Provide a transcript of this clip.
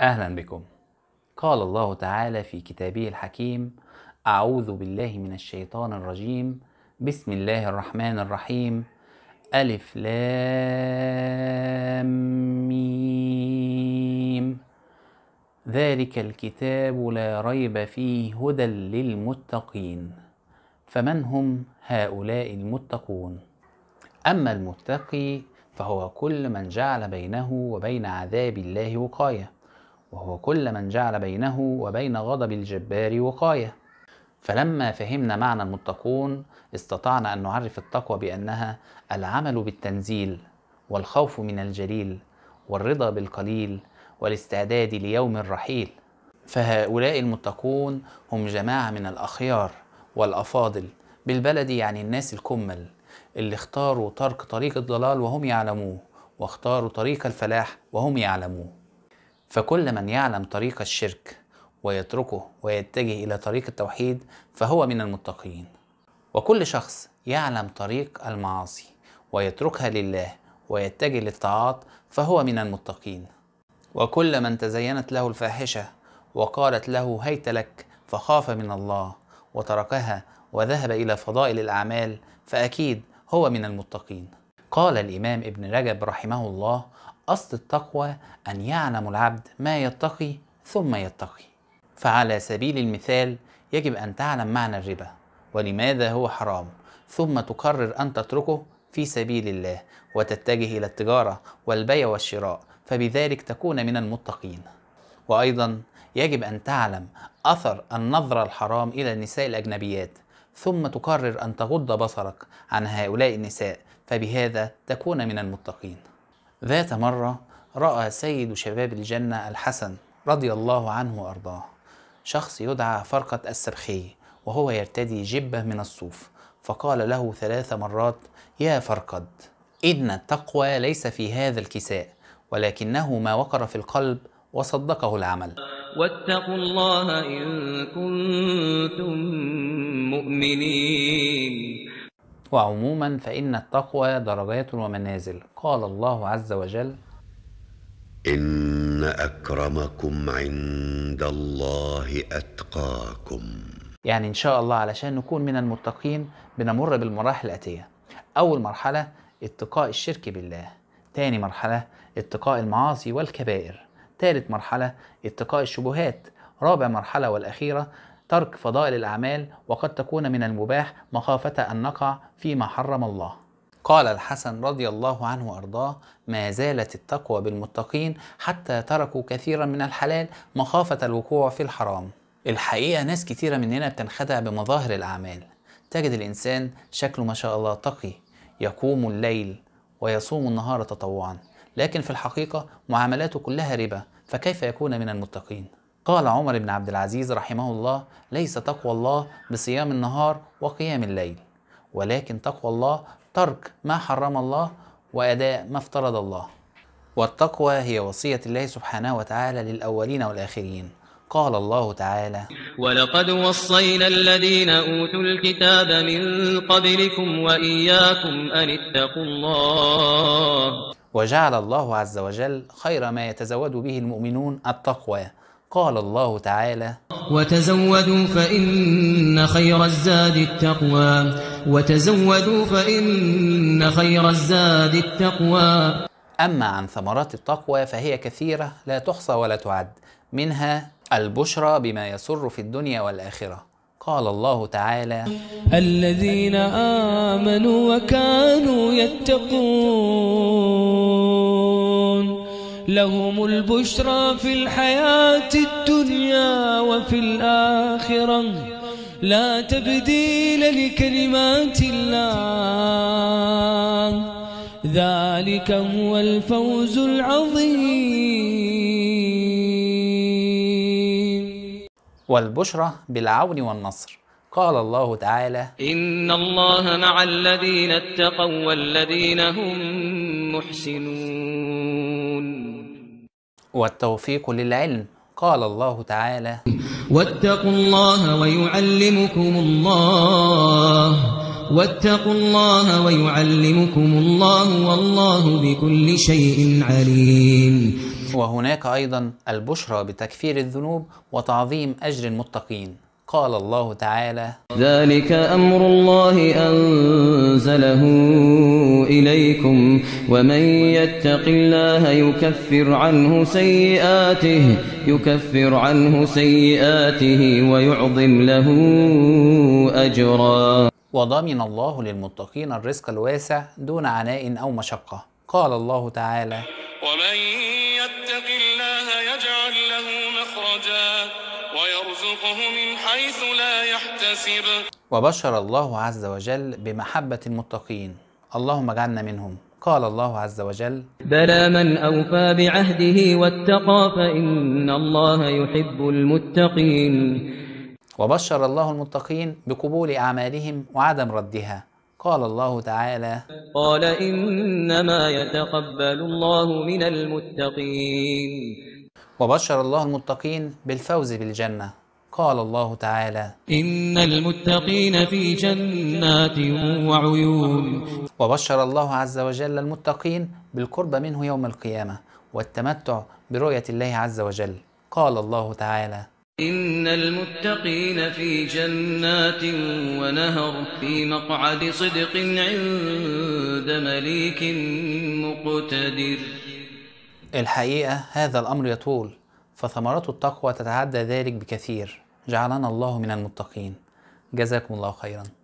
أهلا بكم. قال الله تعالى في كتابه الحكيم: أعوذ بالله من الشيطان الرجيم، بسم الله الرحمن الرحيم، ألف لام ميم. ذلك الكتاب لا ريب فيه هدى للمتقين. فمن هم هؤلاء المتقون؟ أما المتقي فهو كل من جعل بينه وبين عذاب الله وقايه وهو كل من جعل بينه وبين غضب الجبار وقاية فلما فهمنا معنى المتقون استطعنا أن نعرف التقوى بأنها العمل بالتنزيل والخوف من الجليل والرضا بالقليل والاستعداد ليوم الرحيل فهؤلاء المتقون هم جماعة من الأخيار والأفاضل بالبلد يعني الناس الكمل اللي اختاروا ترك طريق الضلال وهم يعلموه واختاروا طريق الفلاح وهم يعلموه فكل من يعلم طريق الشرك ويتركه ويتجه الى طريق التوحيد فهو من المتقين وكل شخص يعلم طريق المعاصي ويتركها لله ويتجه للطاعات فهو من المتقين وكل من تزينت له الفاحشه وقالت له هيت لك فخاف من الله وتركها وذهب الى فضائل الاعمال فاكيد هو من المتقين قال الإمام ابن رجب رحمه الله أصل التقوى أن يعلم العبد ما يتقي ثم يتقي فعلى سبيل المثال يجب أن تعلم معنى الربا ولماذا هو حرام ثم تقرر أن تتركه في سبيل الله وتتجه إلى التجارة والبيع والشراء فبذلك تكون من المتقين وأيضا يجب أن تعلم أثر النظرة الحرام إلى النساء الأجنبيات ثم تقرر أن تغض بصرك عن هؤلاء النساء فبهذا تكون من المتقين ذات مرة رأى سيد شباب الجنة الحسن رضي الله عنه وأرضاه شخص يدعى فرقة السرخي وهو يرتدي جبة من الصوف فقال له ثلاث مرات يا فرقد إن التقوى ليس في هذا الكساء ولكنه ما وقر في القلب وصدقه العمل واتقوا الله إن كنتم مؤمنين وعموما فإن التقوى درجات ومنازل قال الله عز وجل إن أكرمكم عند الله أتقاكم يعني إن شاء الله علشان نكون من المتقين بنمر بالمراحل الآتية أول مرحلة اتقاء الشرك بالله تاني مرحلة اتقاء المعاصي والكبائر ثالث مرحلة اتقاء الشبهات رابع مرحلة والأخيرة ترك فضائل الأعمال وقد تكون من المباح مخافة أن نقع فيما حرم الله قال الحسن رضي الله عنه وارضاه ما زالت التقوى بالمتقين حتى تركوا كثيرا من الحلال مخافه الوقوع في الحرام الحقيقه ناس كثيرة مننا بتنخدع بمظاهر الاعمال تجد الانسان شكله ما شاء الله تقي يقوم الليل ويصوم النهار تطوعا لكن في الحقيقة معاملاته كلها ربا فكيف يكون من المتقين؟ قال عمر بن عبد العزيز رحمه الله ليس تقوى الله بصيام النهار وقيام الليل ولكن تقوى الله ترك ما حرم الله وأداء ما افترض الله والتقوى هي وصية الله سبحانه وتعالى للأولين والآخرين قال الله تعالى ولقد وصينا الذين أوتوا الكتاب من قبلكم وإياكم أن اتقوا الله وجعل الله عز وجل خير ما يتزود به المؤمنون التقوى قال الله تعالى وتزودوا فإن خير الزاد التقوى وتزودوا فإن خير الزاد التقوى أما عن ثمرات التقوى فهي كثيرة لا تحصى ولا تعد منها البشرى بما يسر في الدنيا والآخرة قال الله تعالى الذين آمنوا وكانوا يتقون لهم البشرى في الحياة الدنيا وفي الآخرة لا تبديل لكلمات الله ذلك هو الفوز العظيم والبشرى بالعون والنصر قال الله تعالى إن الله مع الذين اتقوا والذين هم محسنون والتوفيق للعلم قال الله تعالى واتقوا الله ويعلمكم الله واتقوا الله ويعلمكم الله والله بكل شيء عليم وهناك أيضا البشرى بتكفير الذنوب وتعظيم أجر المتقين قال الله تعالى ذلك أمر الله أنزله إليكم ومن يتق الله يكفر عنه سيئاته يكفر عنه سيئاته ويعظم له أجرا وضمن الله للمتقين الرزق الواسع دون عناء أو مشقة قال الله تعالى ومن حيث لا يحتسب وبشر الله عز وجل بمحبة المتقين اللهم اجعلنا منهم قال الله عز وجل بلى من أوفى بعهده واتقى فإن الله يحب المتقين وبشر الله المتقين بقبول أعمالهم وعدم ردها قال الله تعالى قال إنما يتقبل الله من المتقين وبشر الله المتقين بالفوز بالجنة قال الله تعالى إن المتقين في جنات وعيون وبشر الله عز وجل المتقين بالقرب منه يوم القيامة والتمتع برؤية الله عز وجل قال الله تعالى إن المتقين في جنات ونهر في مقعد صدق عند مليك مقتدر الحقيقة هذا الأمر يطول فثمرات التقوى تتعدى ذلك بكثير جعلنا الله من المتقين جزاكم الله خيرا